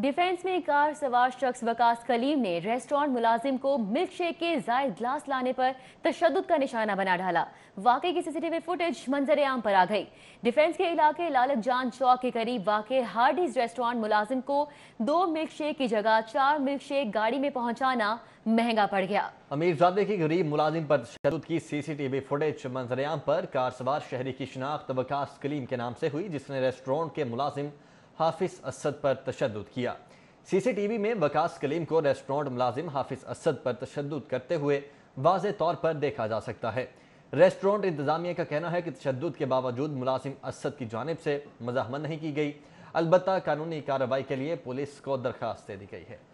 defence में car सवार शख्स वकास कलीम ने रेस्टोरेंट मुलाजिम को मिल्क शेक के जायद ग्लास लाने पर तशद का निशाना बना डाला वाकई की सीसीटीवी फुटेज मंजर आम पर आ गई डिफेंस के इलाके लालक जान चौक के करीब वाक हार्डीज रेस्टोरेंट मुलाजिम को दो मिल्क शेक की जगह चार मिल्क शेक गाड़ी में पहुंचाना महंगा पड़ गया अमीरजादे की गरीब मुलाजिम पर तशद की सीसीटीवी फुटेज मंजर आम पर कार सवार शहरी की शिनाख्त वकास कलीम के नाम से हुई जिसने रेस्टोरेंट के मुलाजिम हाफिज असद पर तशद किया सीसीटीवी में वकास कलीम को रेस्टोरेंट मुलाजिम हाफिज असद पर तशद करते हुए वाज तौर पर देखा जा सकता है रेस्टोरेंट इंतजामिया का कहना है कि तशद के बावजूद मुलाजिम असद की जानब से मजामत नहीं की गई अलबत् कानूनी कार्रवाई के लिए पुलिस को दरख्वास्त दे दी गई है